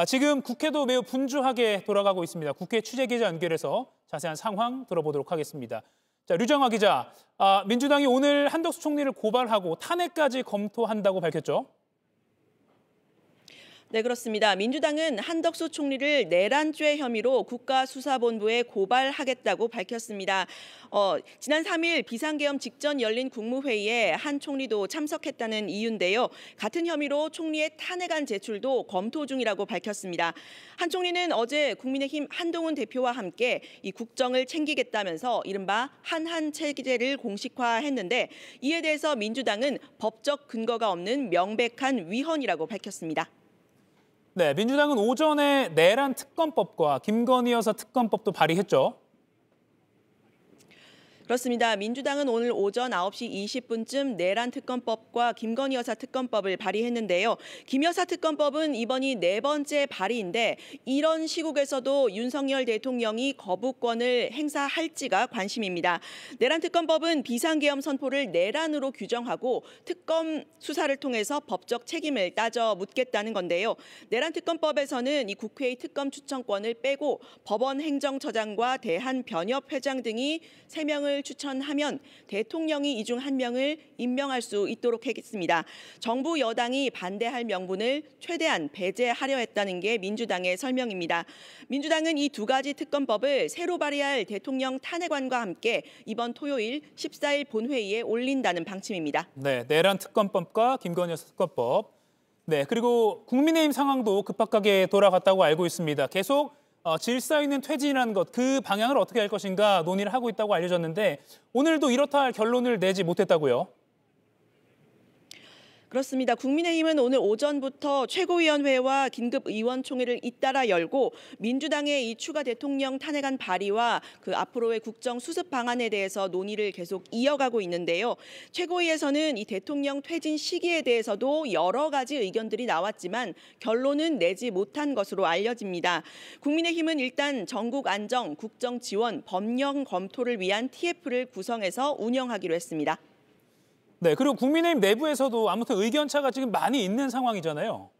아, 지금 국회도 매우 분주하게 돌아가고 있습니다. 국회 취재 기자 연결해서 자세한 상황 들어보도록 하겠습니다. 자, 류정화 기자, 아, 민주당이 오늘 한덕수 총리를 고발하고 탄핵까지 검토한다고 밝혔죠? 네, 그렇습니다. 민주당은 한덕수 총리를 내란죄 혐의로 국가수사본부에 고발하겠다고 밝혔습니다. 어, 지난 3일 비상계엄 직전 열린 국무회의에 한 총리도 참석했다는 이유인데요. 같은 혐의로 총리의 탄핵안 제출도 검토 중이라고 밝혔습니다. 한 총리는 어제 국민의힘 한동훈 대표와 함께 이 국정을 챙기겠다면서 이른바 한한 체제를 공식화했는데 이에 대해서 민주당은 법적 근거가 없는 명백한 위헌이라고 밝혔습니다. 네, 민주당은 오전에 내란 특검법과 김건희 여사 특검법도 발의했죠. 그렇습니다. 민주당은 오늘 오전 9시 20분쯤 내란 특검법과 김건희 여사 특검법을 발의했는데요. 김 여사 특검법은 이번이 네 번째 발의인데 이런 시국에서도 윤석열 대통령이 거부권을 행사할지가 관심입니다. 내란 특검법은 비상계엄 선포를 내란으로 규정하고 특검 수사를 통해서 법적 책임을 따져 묻겠다는 건데요. 내란 특검법에서는 이 국회의 특검 추천권을 빼고 법원 행정처장과 대한변협회장 등이 세명을 명을 추천하면 대통령이 이 중 한 명을 임명할 수 있도록 했습니다. 정부 여당이 반대할 명분을 최대한 배제하려 했다는 게 민주당의 설명입니다. 민주당은 이 두 가지 특검법을 새로 발의할 대통령 탄핵안과 함께 이번 토요일 14일 본회의에 올린다는 방침입니다. 네, 내란 특검법과 김건희 여 특검법. 네, 그리고 국민의힘 상황도 급박하게 돌아갔다고 알고 있습니다. 계속 어, 질서 있는 퇴진이라는 것, 그 방향을 어떻게 할 것인가 논의를 하고 있다고 알려졌는데 오늘도 이렇다 할 결론을 내지 못했다고요? 그렇습니다. 국민의힘은 오늘 오전부터 최고위원회와 긴급의원총회를 잇따라 열고 민주당의 이 추가 대통령 탄핵안 발의와 그 앞으로의 국정 수습 방안에 대해서 논의를 계속 이어가고 있는데요. 최고위에서는 이 대통령 퇴진 시기에 대해서도 여러 가지 의견들이 나왔지만 결론은 내지 못한 것으로 알려집니다. 국민의힘은 일단 전국 안정, 국정 지원, 법령 검토를 위한 TF를 구성해서 운영하기로 했습니다. 네, 그리고 국민의힘 내부에서도 아무튼 의견 차가 지금 많이 있는 상황이잖아요.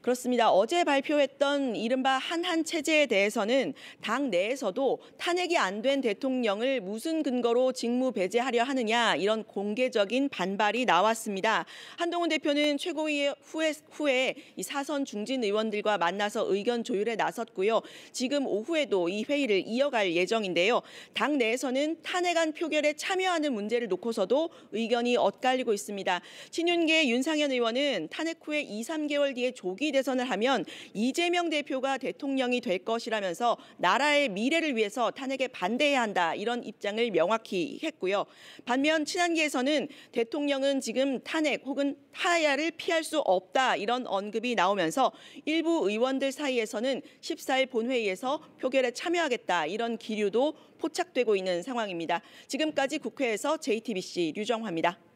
그렇습니다. 어제 발표했던 이른바 한한 체제에 대해서는 당 내에서도 탄핵이 안 된 대통령을 무슨 근거로 직무 배제하려 하느냐 이런 공개적인 반발이 나왔습니다. 한동훈 대표는 최고위 후에, 후에 이 사선 중진 의원들과 만나서 의견 조율에 나섰고요. 지금 오후에도 이 회의를 이어갈 예정인데요. 당 내에서는 탄핵안 표결에 참여하는 문제를 놓고서도 의견이 엇갈리고 있습니다. 친윤계 윤상현 의원은 탄핵 후에 2, 3개월 뒤에 조기 정기 대선을 하면 이재명 대표가 대통령이 될 것이라면서 나라의 미래를 위해서 탄핵에 반대해야 한다 이런 입장을 명확히 했고요. 반면 친한계에서는 대통령은 지금 탄핵 혹은 하야를 피할 수 없다 이런 언급이 나오면서 일부 의원들 사이에서는 14일 본회의에서 표결에 참여하겠다 이런 기류도 포착되고 있는 상황입니다. 지금까지 국회에서 JTBC 류정화입니다.